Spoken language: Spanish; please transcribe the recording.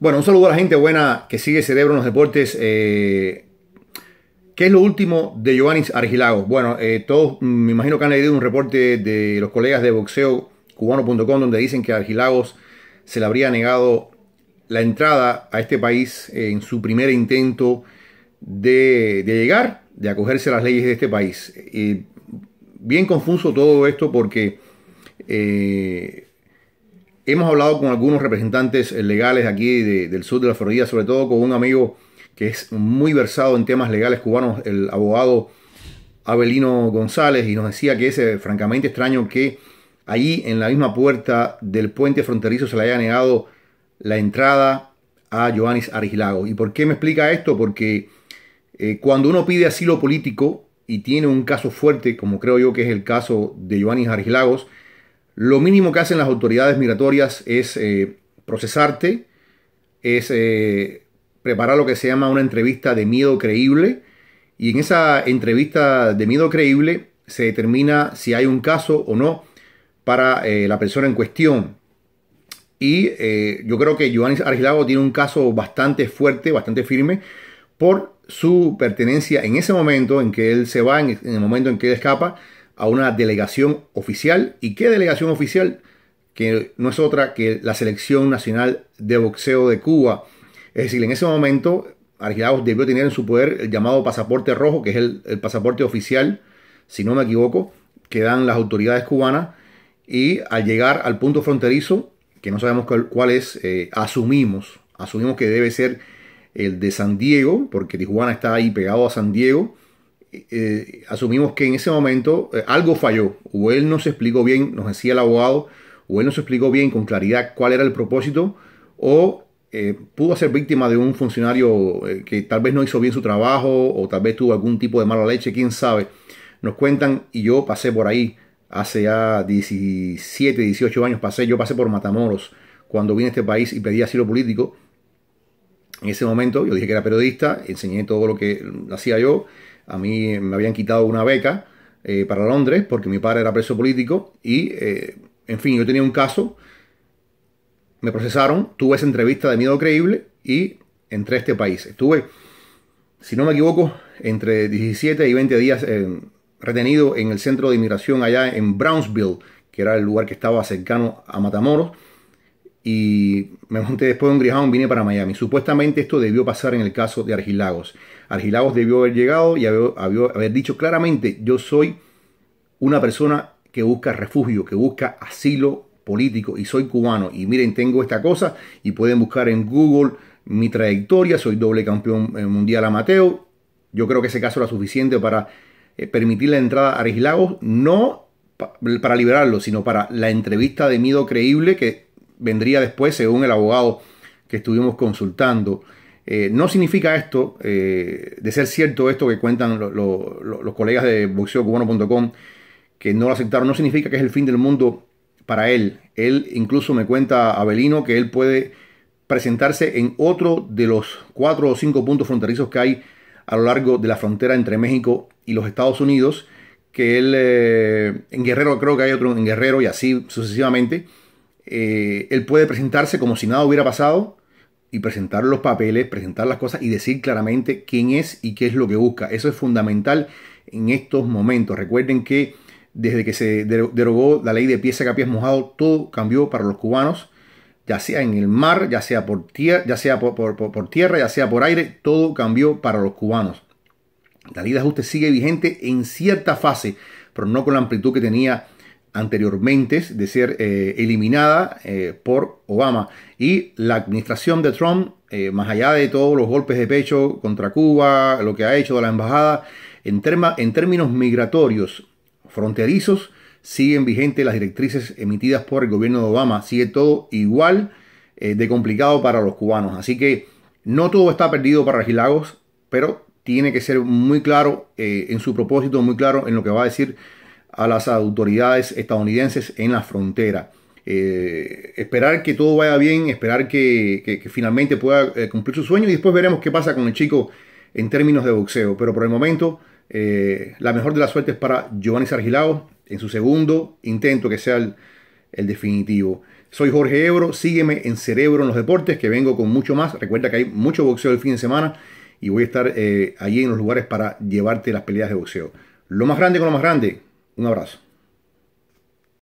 Bueno, un saludo a la gente buena que sigue Cerebro en los Deportes. Eh, ¿Qué es lo último de Giovanni Argilagos? Bueno, eh, todos mm, me imagino que han leído un reporte de los colegas de boxeo cubano.com donde dicen que Argilagos se le habría negado la entrada a este país eh, en su primer intento de, llegar, de acogerse a las leyes de este país. Y bien confuso todo esto porque hemos hablado con algunos representantes eh, legales aquí del sur de la Florida, sobre todo con un amigo que es muy versado en temas legales cubanos, el abogado Abelino González, y nos decía que es eh, francamente extraño que allí en la misma puerta del puente fronterizo se le haya negado la entrada a Joanis Arislagos. ¿Y por qué me explica esto? Porque eh, cuando uno pide asilo político y tiene un caso fuerte, como creo yo que es el caso de Joanis Arislagos, lo mínimo que hacen las autoridades migratorias es eh, procesarte, es eh, preparar lo que se llama una entrevista de miedo creíble. Y en esa entrevista de miedo creíble se determina si hay un caso o no para eh, la persona en cuestión. Y yo creo que Joanis Argilago tiene un caso bastante fuerte, bastante firme, por su pertenencia en ese momento en que él se va, en el momento en que él escapa, a una delegación oficial. ¿Y qué delegación oficial? Que no es otra que la Selección Nacional de Boxeo de Cuba. Es decir, en ese momento Argilaos debió tener en su poder el llamado pasaporte rojo, que es el, pasaporte oficial, si no me equivoco, que dan las autoridades cubanas. Y al llegar al punto fronterizo, que no sabemos cuál, es, eh, asumimos, asumimos que debe ser el de San Diego, porque Tijuana está ahí pegado a San Diego, eh, asumimos que en ese momento eh, algo falló, o él no se explicó bien, nos decía el abogado, o él no se explicó bien con claridad cuál era el propósito, o eh, pudo ser víctima de un funcionario que tal vez no hizo bien su trabajo, o tal vez tuvo algún tipo de mala leche, quién sabe. Nos cuentan, y yo pasé por ahí, hace ya 17, 18 años pasé, yo pasé por Matamoros cuando vine a este país y pedí asilo político. En ese momento yo dije que era periodista, enseñé todo lo que hacía yo, a mí me habían quitado una beca eh, para Londres porque mi padre era preso político y, eh, en fin, yo tenía un caso, me procesaron, tuve esa entrevista de miedo creíble y entré a este país. Estuve, si no me equivoco, entre 17 y 20 días eh, retenido en el centro de inmigración allá en Brownsville, que era el lugar que estaba cercano a Matamoros y me monté después de un Greyhound, vine para Miami. Supuestamente esto debió pasar en el caso de Argilagos. Argilagos debió haber llegado y haber, haber dicho claramente, yo soy una persona que busca refugio, que busca asilo político y soy cubano. Y miren, tengo esta cosa y pueden buscar en Google mi trayectoria, soy doble campeón eh, mundial amateur. Yo creo que ese caso era suficiente para eh, permitir la entrada a Argilagos, no para liberarlo, sino para la entrevista de miedo creíble que vendría después, según el abogado que estuvimos consultando. Eh, no significa esto, eh, de ser cierto esto que cuentan los colegas de boxeocubano.com, que no lo aceptaron, no significa que es el fin del mundo para él. Él incluso me cuenta Avelino que él puede presentarse en otro de los cuatro o cinco puntos fronterizos que hay a lo largo de la frontera entre México y los Estados Unidos, que él eh, en Guerrero creo que hay otro en Guerrero y así sucesivamente. Eh, él puede presentarse como si nada hubiera pasado y presentar los papeles, presentar las cosas y decir claramente quién es y qué es lo que busca. Eso es fundamental en estos momentos. Recuerden que desde que se derogó la ley de pieza a pies mojado, todo cambió para los cubanos, ya sea en el mar, ya sea por, tierra, ya sea por, por tierra, ya sea por aire, todo cambió para los cubanos. La ley de ajuste sigue vigente en cierta fase, pero no con la amplitud que tenía anteriormente de ser eh, eliminada eh, por Obama. Y la administración de Trump, eh, más allá de todos los golpes de pecho contra Cuba, lo que ha hecho de la embajada, en, en términos migratorios fronterizos, siguen vigentes las directrices emitidas por el gobierno de Obama. Sigue todo igual de complicado para los cubanos. Así que no todo está perdido para Gilagos pero tiene que ser muy claro en su propósito, muy claro en lo que va a decir a las autoridades estadounidenses en la frontera. Eh, esperar que todo vaya bien, esperar que, finalmente pueda eh, cumplir su sueño y después veremos qué pasa con el chico en términos de boxeo. Pero por el momento, eh, la mejor de las suertes para Giovanni Sargilao en su segundo intento que sea el, el definitivo. Soy Jorge Ebro, sígueme en Cerebro en los Deportes, que vengo con mucho más. Recuerda que hay mucho boxeo el fin de semana y voy a estar allí en los lugares para llevarte las peleas de boxeo. Lo más grande con lo más grande, un abrazo.